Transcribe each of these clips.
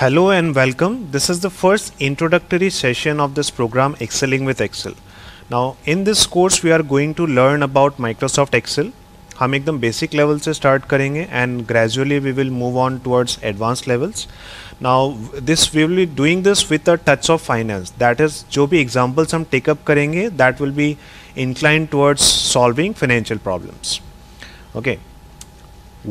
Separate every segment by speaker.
Speaker 1: Hello and welcome. This is the first introductory session of this program Excelling with Excel. Now in this course we are going to learn about Microsoft Excel. हम एकदम basic level से start करेंगे and gradually we will move on towards advanced levels. Now this we will be doing this with a touch of finance. That is जो भी examples हम take up करेंगे that will be inclined towards solving financial problems. Okay.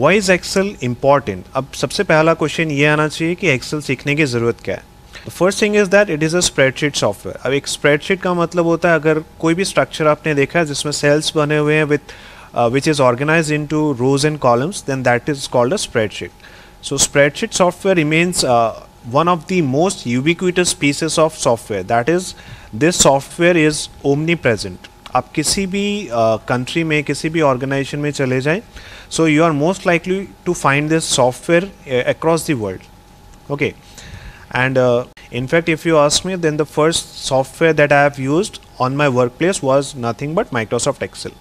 Speaker 1: Is Excel important अब सबसे पहला question ये आना चाहिए कि एक्सेल सीखने की ज़रूरत क्या है first thing is that it is a spreadsheet software अब एक स्प्रेडशीट का मतलब होता है अगर कोई भी स्ट्रक्चर आपने देखा है जिसमें सेल्स बने हुए हैं with which is organise into rows and columns then that is called a spreadsheet so spreadsheet software remains one of the most ubiquitous pieces of software that is this software is omnipresent आप किसी भी country uh, में किसी भी organisation में चले जाएं so you are most likely to find this software across the world okay and in fact if you ask me then the first software that I have used my workplace was nothing but Microsoft Excel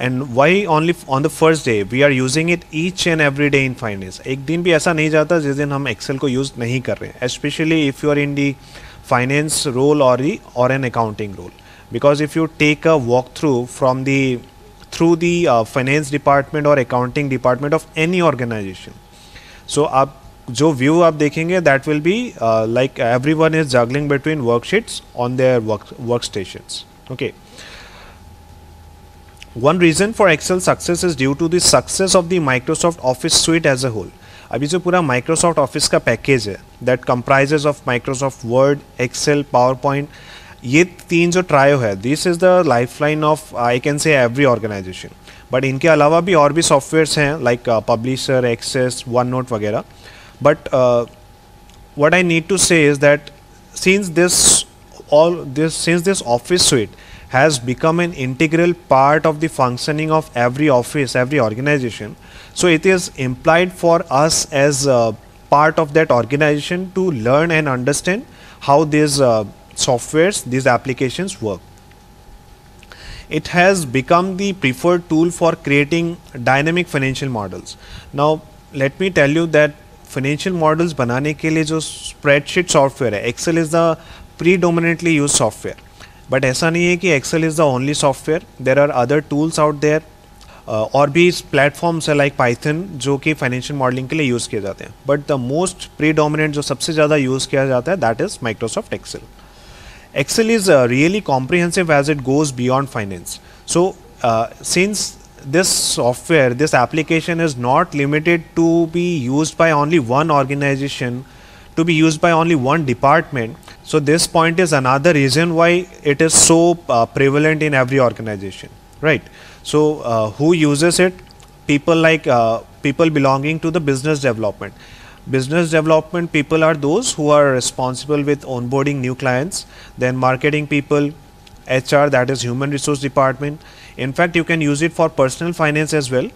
Speaker 1: and why only on the first day we are using it each and every day in finance एक दिन भी ऐसा नहीं जाता जिस दिन हम Excel को यूज़ नहीं कर रहे हैं specially if you are in the finance role और और an accounting role because if you take a walkthrough from the through the uh, finance department or accounting department of any organization so आप jo view आप dekhenge that will be like uh, like everyone is juggling between worksheets on their workstations One reason for Excel success is due to the success of the Microsoft Office suite as a whole. अभी जो पूरा Microsoft Office का package है that comprises of Microsoft Word, Excel, PowerPoint ये तीन जो trio है this is the lifeline of I can say every organisation but इनके अलावा भी और भी सॉफ्टवेयर हैं like Publisher Access OneNote वगैरह but what I need to say is that since this all this since this Office suite has become an integral part of the functioning of every office every organisation so it is employed for us as part of that organisation to learn and understand how these softwares these applications work. It has become the preferred tool for creating dynamic financial models. Now, let me tell you that financial models banane ke liye jo spreadsheet software hai Excel is the predominantly used software. but aisa nahi hai ki excel is the only software there are other tools out there uh, or bhi platforms है like python jo ki financial modeling ke liye use kiye jate hain but the most predominant jo sabse zyada use kiya jata hai that is microsoft excel Excel is uh, really comprehensive as it goes beyond finance. So uh, since this software, this application is not limited to be used by only one organization, to be used by only one department. So this point is another reason why it is so uh, prevalent in every organization, right? So uh, who uses it? People like uh, people belonging to the business development business development people are those who are responsible with onboarding new clients then marketing people HR that is human resource department in fact you can use it for personal finance as well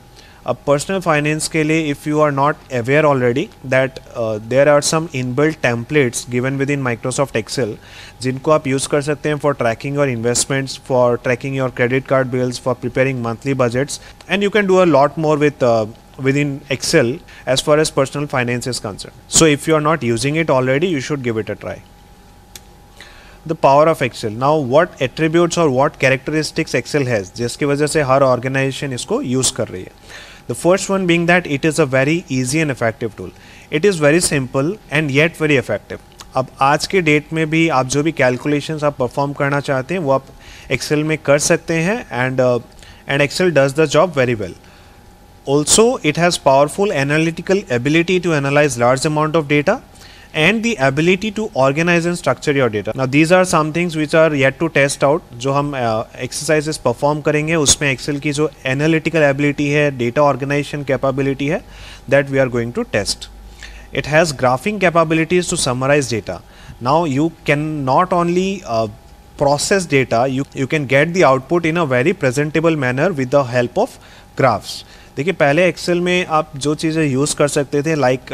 Speaker 1: a personal finance ke liye, if you are not aware already that uh, there are some inbuilt templates given within Microsoft Excel jinko aap use kar sakte for tracking your investments for tracking your credit card bills for preparing monthly budgets and you can do a lot more with uh, within Excel as far as personal finance is concerned. So if you are not using it already, you should give it a try. The power of Excel. Now what attributes or what characteristics Excel has जिसकी वजह say her organization is इसको use कर रही है The first one being that it is a very easy and effective tool. It is very simple and yet very effective. अब आज के date में भी आप जो भी कैलकुलेशंस आप परफॉर्म करना चाहते हैं वो आप एक्सेल में कर सकते हैं and and Excel does the job very well Also, it has powerful analytical ability to analyze large amount of data and the ability to organize and structure your data. Now, these are some things which are yet to test out. जो हम uh, exercises perform करेंगे उसमें Excel की जो analytical ability है data organization capability है that we are going to test. It has graphing capabilities to summarize data. Now, you can not only uh, process data, you, you can get the output in a very presentable manner with the help of graphs. देखिए पहले Excel में आप जो चीज़ें use कर सकते थे like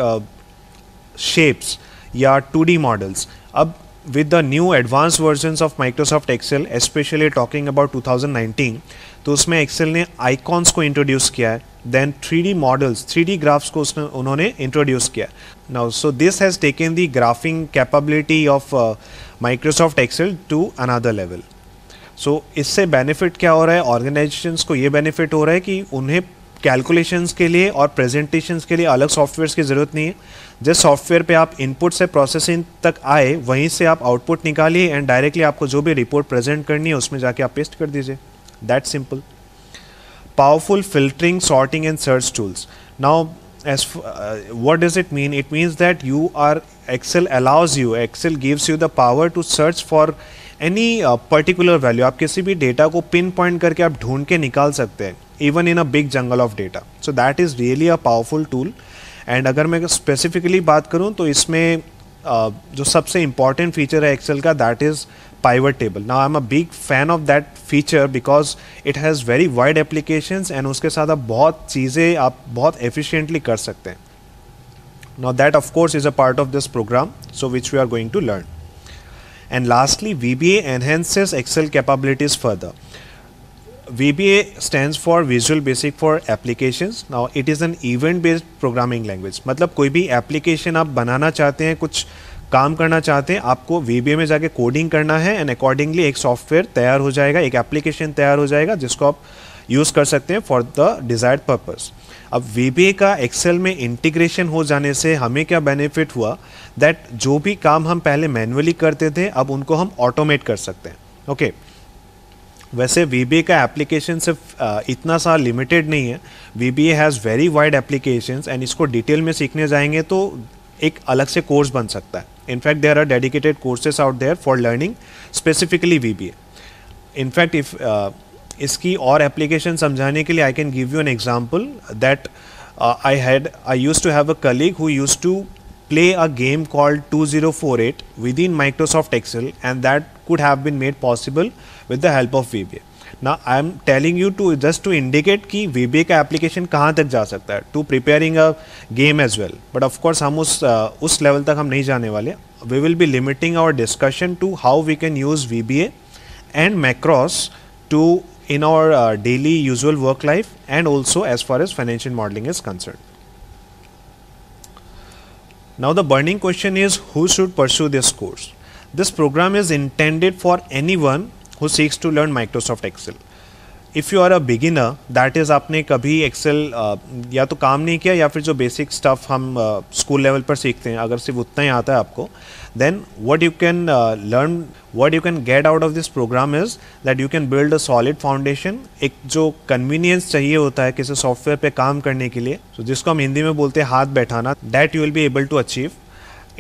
Speaker 1: shapes uh, या टू डी मॉडल्स अब new advance new of Microsoft Excel Microsoft talking about two thousand 2019, तो उसमें एक्सेल ने आइकॉन्स को इंट्रोड्यूस किया है then three D models three D graphs को उसने उन्होंने इंट्रोड्यूस किया now so this has taken the graphing capability of Microsoft Excel to another level so इससे बेनिफिट क्या हो रहा है ऑर्गेनाइजेशन को ये बेनिफिट हो रहा है कि उन्हें कैलकुलेशंस के लिए और प्रेजेंटेशंस के लिए अलग सॉफ्टवेयर्स की ज़रूरत नहीं है जिस सॉफ्टवेयर पे आप इनपुट से प्रोसेसिंग तक आए वहीं से आप आउटपुट निकालिए एंड डायरेक्टली आपको जो भी रिपोर्ट प्रेजेंट करनी है उसमें जाके आप पेस्ट कर दीजिए that simple powerful filtering sorting and search tools now as what does it mean it means that you are Excel allows you Excel gives you the power to search for any particular value आप किसी भी data को pin point करके आप ढूंढ के निकाल सकते हैं even in a big jungle of data. So that is really a powerful tool. And अगर मैं specifically बात करूँ तो इसमें uh, जो सबसे important feature है Excel का that is pivot table. Now I'm a big fan of that feature because it has very wide applications and उसके साथ आप बहुत चीज़ें आप बहुत efficiently कर सकते हैं. Now that of course is a part of this program so which we are going to learn. And lastly VBA enhances Excel capabilities further. VBA stands for Visual Basic for Applications. Now it is an event based programming language. मतलब कोई भी application आप बनाना चाहते हैं कुछ काम करना चाहते हैं आपको VBA में जाके कोडिंग करना है एंड अकॉर्डिंगली एक सॉफ्टवेयर तैयार हो जाएगा एक एप्लीकेशन तैयार हो जाएगा जिसको आप यूज़ कर सकते हैं फॉर द डिज़ायर्ड पर्पज़ अब वी का एक्सेल में इंटीग्रेशन हो जाने से हमें क्या बेनिफिट हुआ दैट जो भी काम हम पहले मैनुअली करते थे अब उनको हम ऑटोमेट कर सकते हैं ओके okay. वैसे वी का एप्लीकेशन सिर्फ इतना सा लिमिटेड नहीं है V B has very wide application and इसको डिटेल में सीखने जाएंगे तो एक अलग से कोर्स बन सकता है in fact there are dedicated courses out there for learning specifically V B A in fact if इसकी और एप्लीकेशन समझाने के लिए I can give you an example that I had I use to have a colleague who use to play a game called 2048 within Microsoft Excel and that could have been made possible with the help of VBA. Now I am telling you to just to indicate कि VBA application कहाँ तक जा सकता है to preparing a game as well. But of course हम उस उस level तक हम नहीं जाने वाले We will be limiting our discussion to how we can use VBA and macros to in our uh, daily usual work life and also as far as financial modeling is concerned. Now the burning question is who should pursue this course? This program is intended for anyone who seeks to learn Microsoft Excel. If you are a beginner that is आपने कभी Excel uh, या तो काम नहीं किया या फिर जो बेसिक स्टफ हम स्कूल uh, लेवल पर सीखते हैं अगर सिर्फ उतना ही आता है आपको then what you can uh, learn what you can get out of this program is that you can build a solid foundation एक जो convenience चाहिए होता है किसी software पे काम करने के लिए so जिसको हम हिंदी में बोलते हैं हाथ बैठाना that you will be able to achieve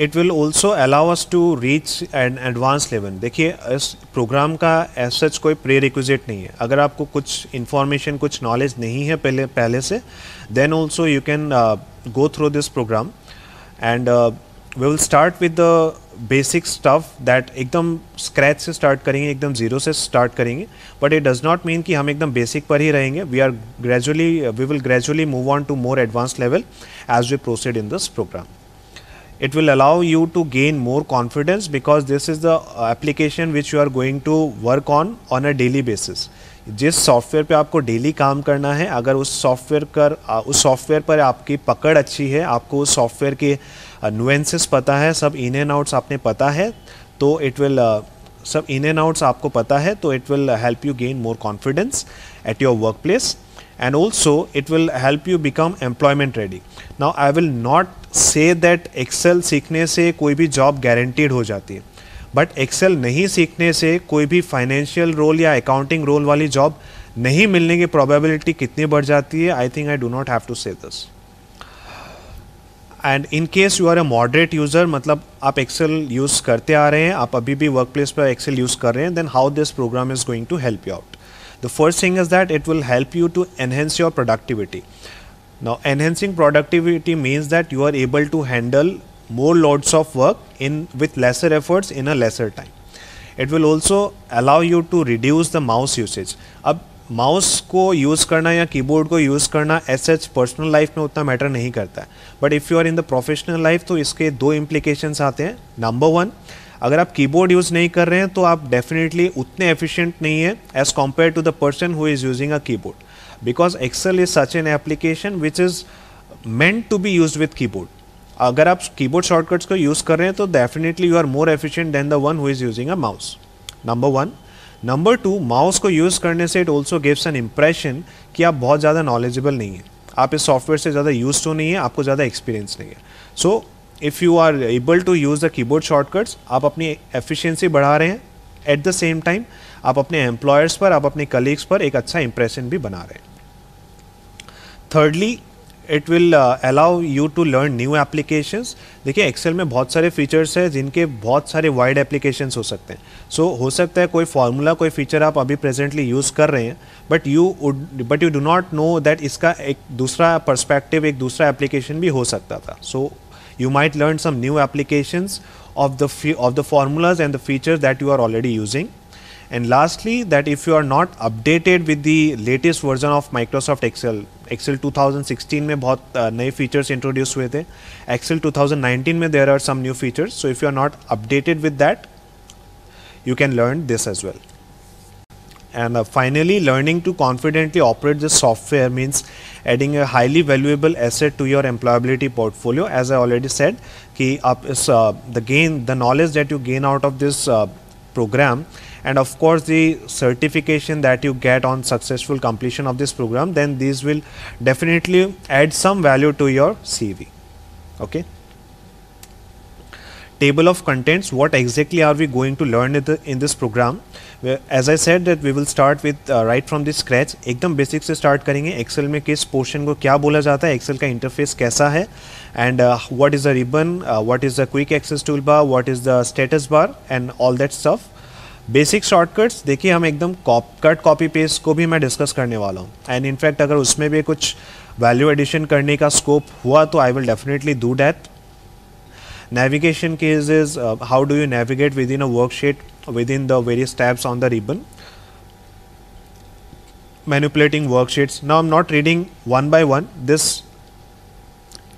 Speaker 1: it will also allow us to reach an advance level देखिए इस प्रोग्राम का एज सच कोई प्रे रिक्विजिट नहीं है अगर आपको कुछ इन्फॉर्मेशन कुछ नॉलेज नहीं है पहले पहले से then also you can go through this programme and we will start with the basic stuff that एकदम स्क्रैच से स्टार्ट करेंगे एकदम ज़ीरो से स्टार्ट करेंगे but it does not mean कि हम एकदम बेसिक पर ही रहेंगे we are gradually we will gradually move on to more advance level as we proceed in this programme it will allow you to gain more confidence because this is the application which you are going to work on on a daily basis जिस software पे आपको daily काम करना है अगर उस software कर उस सॉफ्टवेयर पर आपकी पकड़ अच्छी है आपको उस सॉफ्टवेयर के नुएंसिस पता है सब इन एंड आउट्स आपने पता है तो इट विल सब इन एंड आउट्स आपको पता है तो it will help you gain more confidence at your workplace and also it will help you become employment ready now I will not say that Excel सीखने से कोई भी job guaranteed हो जाती है बट एक्सेल नहीं सीखने से कोई भी फाइनेंशियल रोल या अकाउंटिंग रोल वाली जॉब नहीं मिलने की प्रोबेबिलिटी कितनी बढ़ जाती है I think I do not have to say this and in case you are a moderate user मतलब आप एक्सेल यूज़ करते आ रहे हैं आप अभी भी वर्क प्लेस पर एक्सेल यूज़ कर रहे हैं then how this programme is going to help you out the first thing is that it will help you to enhance your productivity Now enhancing productivity means that you are able to handle more loads of work in with lesser efforts in a lesser time. It will also allow you to reduce the mouse usage. ab mouse को use करना या keyboard को use करना S H personal life में उतना matter नहीं करता है but if you are in the professional life तो इसके दो इम्प्लीकेशंस आते हैं नंबर वन अगर आप कीबोर्ड यूज़ नहीं कर रहे हैं तो आप डेफिनेटली उतने एफिशिएंट नहीं है as compare to the person who is using a keyboard because Excel is such an application which is meant to be use with keyboard अगर आप कीबोर्ड शॉर्टकट्स को यूज़ कर रहे हैं तो definitely you are more efficient than the one who is using a mouse number one number two mouse को use करने से it also gives an impression कि आप बहुत ज़्यादा नॉलेजेबल तो नहीं है आप इस सॉफ्टवेयर से ज़्यादा यूज तो नहीं है आपको ज़्यादा एक्सपीरियंस नहीं है so if you are able to use the keyboard shortcuts आप अपनी एफिशिएंसी बढ़ा रहे हैं एट द सेम टाइम आप अपने एम्प्लॉयर्स पर आप अपने कलीग्स पर एक अच्छा इंप्रेशन भी बना रहे हैं thirdly it will allow you to learn new applications देखिए एक्सेल में बहुत सारे फीचर्स हैं जिनके बहुत सारे वाइड एप्लीकेशंस हो सकते हैं सो so, हो सकता है कोई फार्मूला कोई फीचर आप अभी प्रेजेंटली यूज़ कर रहे हैं but you but you do not know that इसका एक दूसरा पर्सपेक्टिव एक दूसरा एप्लीकेशन भी हो सकता था so you might learn some new applications of the of the formulas and the feature that you are already using and lastly that if you are not updated with the latest version of Microsoft Excel Excel 2016 में बहुत नए features introduce हुए थे Excel 2019 में there are some new features, so if you are not updated with that, you can learn this as well and uh, finally learning to confidently operate this software means adding a highly valuable asset to your employability portfolio as i already said ki the knowledge that you gain out of this uh, program and of course the certification that you get on successful completion of this program then these will definitely add some value to your CV okay table of contents what exactly are we going to learn in, this program as I said that we will start with uh, right from the scratch ekdom basics se start karenge excel mein kis portion ko kya bola jata hai excel ka interface kaisa hai and uh, what is the ribbon uh, what is the quick access toolbar what is the status bar and all that stuff basic shortcuts देखिए हम एकदम corp cut copy page को भी मैं discuss करने वाला हूँ and in fact अगर उसमें भी कुछ वैल्यू एडिशन करने का स्कोप हुआ तो I will definitely do that navigation के is is how do you navigate within a worksheet within the various tabs on the ribbon manipulating worksheets now I am not reading one by one this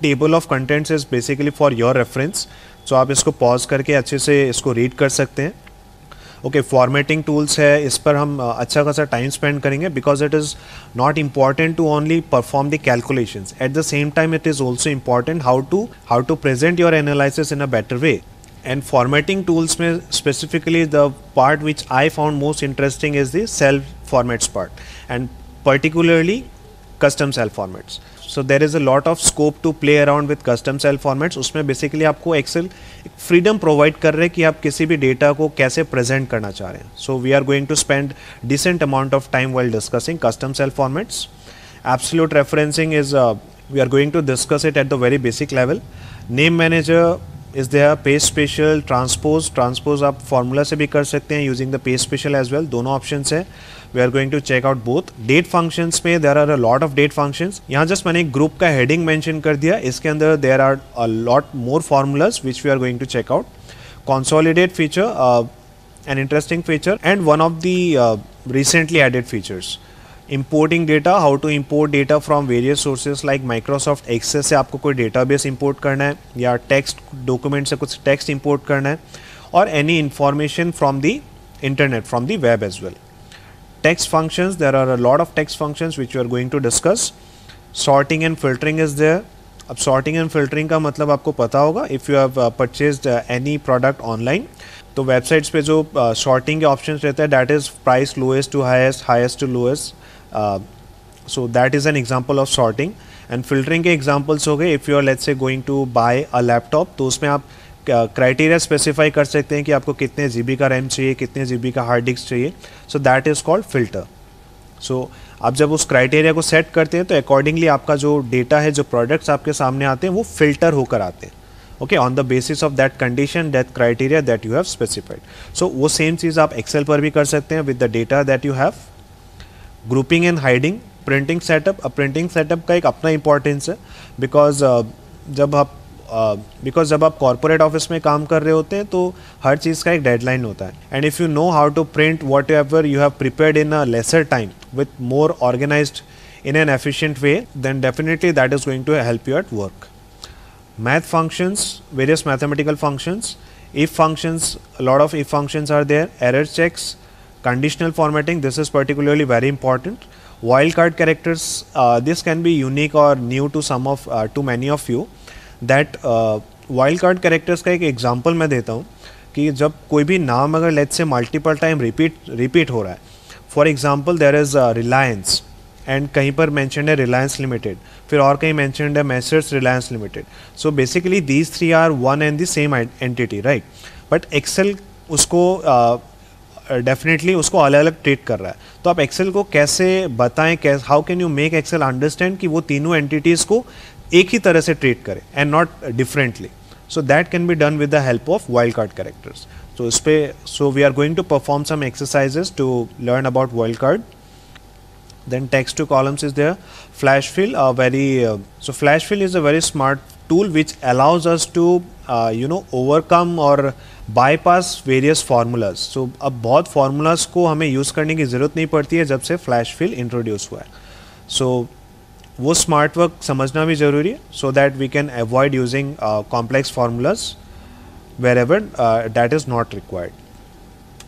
Speaker 1: table of contents is basically for your reference so आप इसको pause करके अच्छे से इसको read कर सकते हैं okay formatting tools है इस पर हम अच्छा खासा टाइम स्पेंड करेंगे because it is not important to only perform the calculation at the same time it is also important how to how to present your analysis in a better way and formatting tools में specifically the part which I found most interesting is the cell formats part and particularly custom cell formats so there is a lot of scope to play around with custom cell formats उसमें basically आपको Excel एक freedom provide कर रहे हैं कि आप किसी भी डेटा को कैसे प्रेजेंट करना चाह रहे हैं so we are going to spend decent amount of time well discussing custom cell formats absolute referencing is we are going to discuss it at the very basic level name manager is there page special transpose transpose आप formula से भी कर सकते हैं using the page special as well दोनों option है we are going to check out both date functions में there are a lot of date functions यहाँ जस्ट मैंने एक ग्रुप का हेडिंग मेंशन कर दिया इसके अंदर there are a lot more formulas which we are going to check out consolidate feature an interesting feature and one of the uh, recently added features importing data how to import data from various sources like Microsoft Access से आपको कोई database import करना है या text document से कुछ text import करना है और any information from the internet from the web as well text functions there are a lot of text functions which you are going to discuss sorting and filtering is there अब sorting and filtering का मतलब आपको पता होगा if you have purchase any product online तो websites पे जो sorting uh, के ऑप्शन रहते हैं that is price lowest to highest highest to lowest so that is an example of sorting and filtering के एग्जांपल्स हो गए if you are let's say going to buy a laptop तो उसमें आप uh, criteria specify कर सकते हैं कि आपको कितने जी का रैम चाहिए कितने जी का हार्ड डिस्क चाहिए so that is called filter so आप जब उस क्राइटेरिया को सेट करते हैं तो अकॉर्डिंगली आपका जो डेटा है जो प्रोडक्ट्स आपके सामने आते हैं वो फिल्टर होकर आते हैं okay on the basis of that condition that criteria that you have specified so वो सेम चीज़ आप एक्सेल पर भी कर सकते हैं with the data that you have grouping and hiding printing setup अब प्रिंटिंग सेटअप का एक अपना इंपॉर्टेंस है बिकॉज uh, जब आप बिकॉज जब आप कॉरपोरेट ऑफिस में काम कर रहे होते हैं तो हर चीज़ का एक डेडलाइन होता है and if you know how to print whatever you have prepared in a lesser time with more organised in an efficient way, then definitely that is going to help you at work. Math functions, various mathematical functions, if functions, a lot of if functions are there, error checks, conditional formatting, this is particularly very important. Wildcard characters, uh, this can be unique or new to some of, uh, to many of you. That wild card characters का एक example मैं देता हूँ कि जब कोई भी नाम अगर लेट से मल्टीपल टाइम रिपीट रिपीट हो रहा है for example there is Reliance and कहीं पर मैंशनड है रिलायंस लिमिटेड फिर और कहीं मैंशनड है messrs Reliance limited so basically these three are one and the same entity right but Excel उसको डेफिनेटली uh, उसको अलग अलग ट्रीट कर रहा है तो आप एक्सेल को कैसे बताएं कैसे how can you make Excel understand कि वो तीनों एंटिटीज़ को एक ही तरह से ट्रीट करें and not differently so that can be done with the help of wild card characters so इस पे so we are going to perform some exercises to learn about wild card then text to columns is there flash fill a very so flash fill is a very smart tool which allows us to you know overcome और bypass various formulas so अब बहुत formulas को हमें use करने की ज़रूरत नहीं पड़ती है जब से फ्लैश फिल इंट्रोड्यूस हुआ है सो वो स्मार्ट वर्क समझना भी ज़रूरी है so that we can avoid using complex formulas wherever that is not required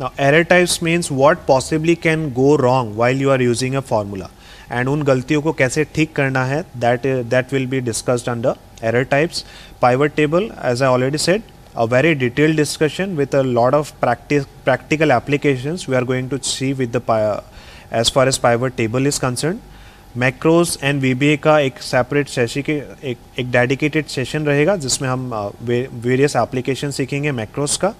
Speaker 1: ना error types means what possibly can go wrong while you are using a formula and उन गलतियों को कैसे ठीक करना है that that will be discussed under error types pivot table as I already said a very detailed discussion with a lot of practice practical applications we are going to C with the as far as pivot table is concern macros and we का एक separate session के एक एक dedicated session रहेगा जिसमें हम uh, various application सीखेंगे macros का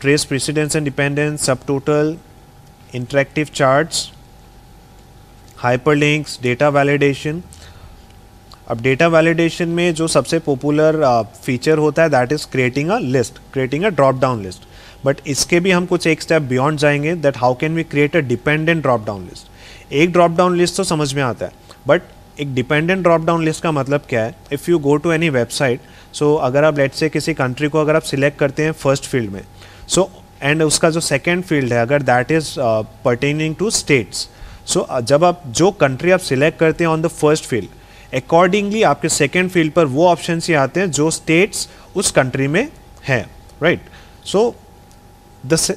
Speaker 1: ट्रेस प्रेसिडेंस एंड डिपेंडेंस सब total interactive charts hyperlinks data validation अब डेटा वैलिडेशन में जो सबसे पॉपुलर फीचर uh, होता है that is creating a list creating a drop down list but इसके भी हम कुछ एक स्टेप बियॉन्ड जाएंगे that how can we create a dependent drop down list एक ड्रॉप डाउन लिस्ट तो समझ में आता है बट एक डिपेंडेंट ड्रॉप डाउन लिस्ट का मतलब क्या है if you go to any website so अगर आप लेट से किसी कंट्री को अगर आप सिलेक्ट करते हैं फर्स्ट फील्ड में सो so, एंड उसका जो सेकेंड फील्ड है अगर that is pertaining to states so जब आप जो कंट्री आप सिलेक्ट करते हैं on the first field accordingly आपके सेकेंड फील्ड पर वो ऑप्शन ही आते हैं जो स्टेट्स उस कंट्री में है right so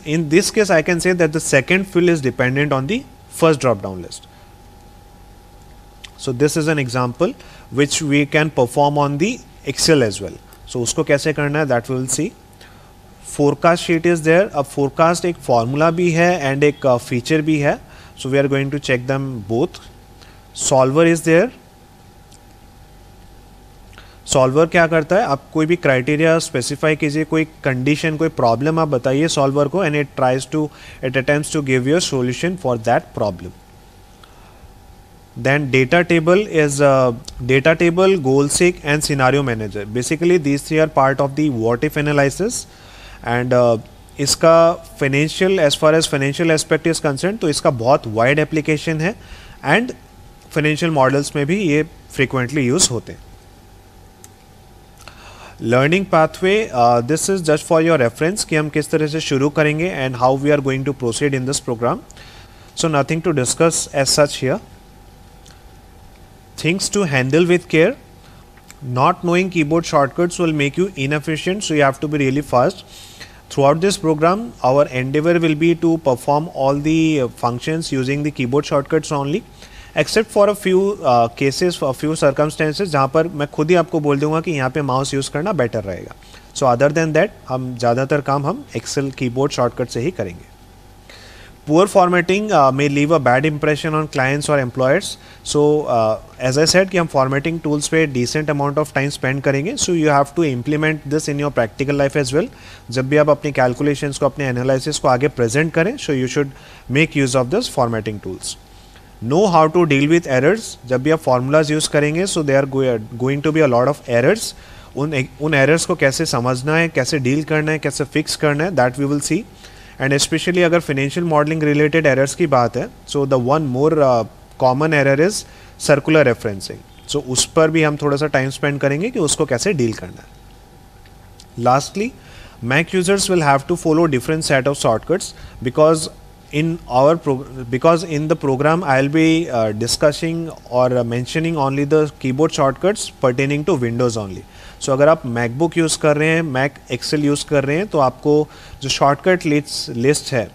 Speaker 1: in this case I can say that the second field is dependent on the first drop down list. So, this is an example which we can perform on the Excel as well. So, usko kaise karna hai? that we will see. Forecast sheet is there. अब forecast एक formula भी hai and a uh, feature भी hai. So, we are going to check them both. Solver is there. Solver क्या करता है आप कोई भी क्राइटेरिया स्पेसिफाई कीजिए कोई कंडीशन कोई प्रॉब्लम आप बताइए सॉल्वर को and it tries to it attempt to give your solution for that problem then data table is data table goal seek and scenario manager basically this three are part of the the what if uh, इसका financial as far as financial aspect is concern तो इसका बहुत wide application है and financial models में भी ये frequently use होते हैं learning pathway this is just for your reference कि हम किस तरह से शुरू करेंगे and how we are going to proceed in this program so nothing to discuss as such here things to handle with care not knowing keyboard shortcuts will make you inefficient so you have to be really fast throughout this program our endeavour will be to perform all the functions using the keyboard shortcuts only except for a few cases for few circumstances जहाँ पर मैं खुद ही आपको बोल दूंगा कि यहाँ पे माउस यूज़ करना बेटर रहेगा सो अदर देन दैट हम ज़्यादातर काम हम एक्सेल बोर्ड शॉर्टकट से ही करेंगे poor formatting may leave a bad impression on clients और employers so as I said कि हम फॉर्मेटिंग टूल्स पे decent amount of time spend करेंगे so you have to implement this in your practical life as well जब भी आप अपनी calculation को अपने एनालिस को आगे प्रेजेंट करें so you should make use of this formatting tools know how to deal with errors जब भी आप फार्मूलाज यूज़ करेंगे so they are going to be a lot of errors उन उन एरर्स को कैसे समझना है कैसे डील करना है कैसे फिक्स करना है that we will see and specially अगर फिनेंशियल मॉडलिंग रिलेटेड एरर्स की बात है so the one more common error is circular referencing so उस पर भी हम थोड़ा सा टाइम स्पेंड करेंगे कि उसको कैसे डील करना है lastly Mac users will have to follow different set of shortcuts because in our because in the program I'll be uh, discussing or uh, mentioning only the keyboard shortcuts pertaining to Windows only. So so, अगर आप MacBook use कर रहे हैं Mac Excel use कर रहे हैं तो आपको जो शॉर्टकट लिस्ट है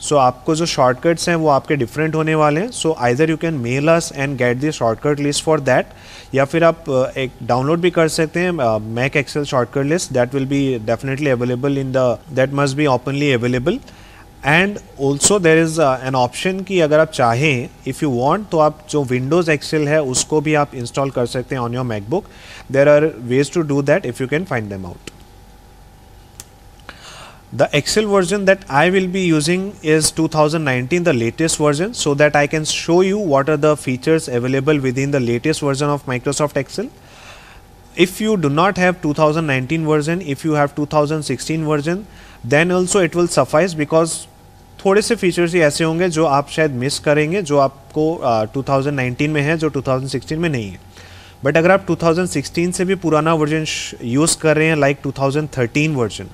Speaker 1: सो so, आपको जो शॉर्टकट्स हैं वो आपके डिफरेंट होने वाले हैं so either you can mail us and get the shortcut list for that या फिर आप uh, एक डाउनलोड भी कर सकते हैं Mac Excel shortcut list that will be definitely available in the that must be openly available And also there is uh, an option option कि अगर आप चाहें इफ़ यू वॉन्ट तो आप जो विंडोज़ एक्सेल है उसको भी आप इंस्टॉल कर सकते हैं on your MacBook there are ways to do that if the excel version that i will be using is 2019 the latest version so that i can show you what are the features available within the latest version of microsoft excel if you do not have 2019 version if you have 2016 version then also it will suffice because थोड़े से features ही ऐसे होंगे जो आप शायद miss करेंगे जो आपको uh, 2019 में है जो 2016 में नहीं है बट अगर आप 2016 से भी पुराना वर्जन यूज़ कर रहे हैं लाइक like 2013 वर्जन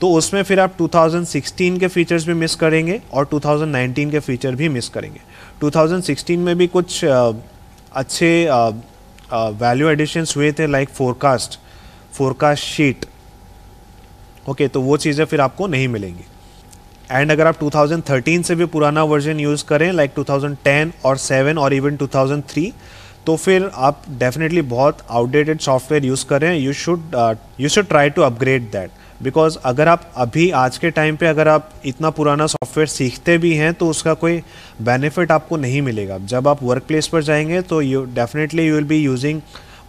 Speaker 1: तो उसमें फिर आप 2016 के फीचर्स भी मिस करेंगे और 2019 के फीचर भी मिस करेंगे 2016 में भी कुछ uh, अच्छे वैल्यू एडिशंस हुए थे like forecast forecast sheet okay तो वो चीज़ें फिर आपको नहीं मिलेंगी एंड अगर आप 2013 से भी पुराना वर्जन यूज़ करें लाइक like 2010 और 7 और इवन 2003 तो फिर आप डेफिनेटली बहुत आउटडेटेड सॉफ्टवेयर यूज़ करें you should you should try to upgrade that because अगर आप अभी आज के टाइम पे अगर आप इतना पुराना सॉफ्टवेयर सीखते भी हैं तो उसका कोई बेनिफिट आपको नहीं मिलेगा जब आप वर्क प्लेस पर जाएंगे तो you definitely you will be using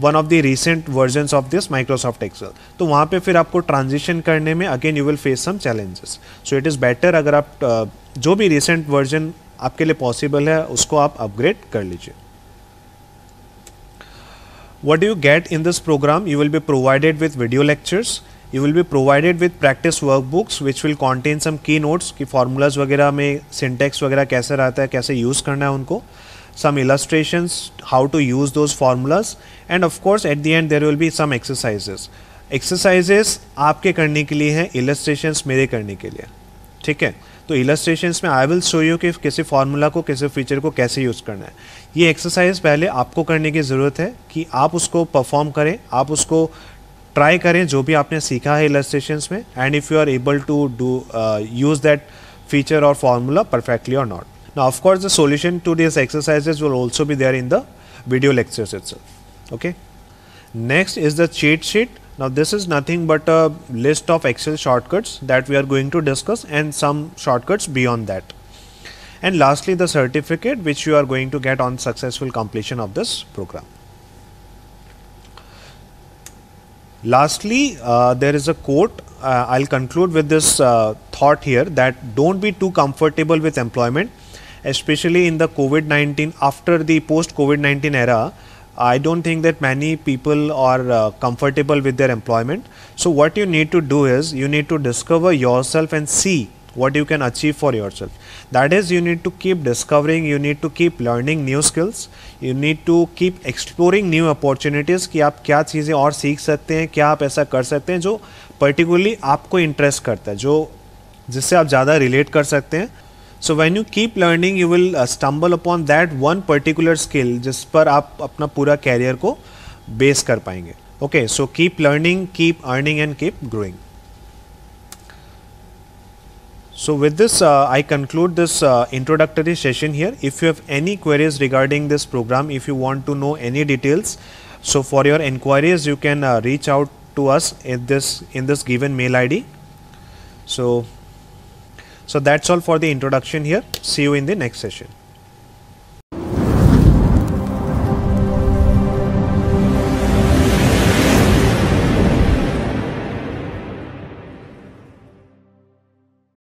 Speaker 1: one of the recent version of this Microsoft Excel तो वहाँ पर फिर आपको ट्रांजिशन करने में again you will face some challenges so it is better अगर आप uh, जो भी रिसेंट वर्जन आपके लिए पॉसिबल है उसको आप अपग्रेड कर लीजिए what do you get in this program you will be provided with video lectures you will be provided with practice workbooks which will contain some key notes की formulas वगैरह में syntax वगैरह कैसे रहता है कैसे यूज़ करना है उनको some illustrations how to use those formulas and of course at the end there will be some exercises exercises आपके करने के लिए हैं illustrations मेरे करने के लिए ठीक है तो इलस्ट्रेशन में आई विल शो यू कि किसी फार्मूला को किसी फीचर को कैसे यूज़ करना है ये एक्सरसाइज पहले आपको करने की ज़रूरत है कि आप उसको परफॉर्म करें आप उसको ट्राई करें जो भी आपने सीखा है इलस्ट्रेशंस में and if you are able to do use that feature और फार्मूला परफेक्टली और not Now, of course, the solution to these exercises will also be there in the video lectures itself. Okay. Next is the cheat sheet. Now, this is nothing but a list of Excel shortcuts that we are going to discuss and some shortcuts beyond that. And lastly, the certificate which you are going to get on successful completion of this program. Lastly, uh, there is a quote. Uh, I'll conclude with this uh, thought here that don't be too comfortable with employment especially in the COVID 19, after the post COVID 19 era, I don't think that many people are uh, comfortable with their employment. So, what you need to do is you need to discover yourself and see what you can achieve for yourself. That is, you need to keep discovering, you need to keep learning new skills, you need to keep exploring new opportunities कि आप क्या चीज़ें और सीख सकते हैं क्या आप ऐसा कर सकते हैं जो पर्टिकुलरली आपको इंटरेस्ट करता है जो जिससे आप ज़्यादा रिलेट कर सकते हैं so when you keep learning you will stumble upon that one particular skill जिस पर आप अपना पूरा कैरियर को बेस कर पाएंगे okay so keep learning keep earning and keep growing So with this, uh, I conclude this uh, introductory session here. If you have any queries regarding this program, if you want to know any details, so for your inquiries, you can uh, reach out to us in this in this given mail ID. So so that's all for the introduction here. See you in the next session.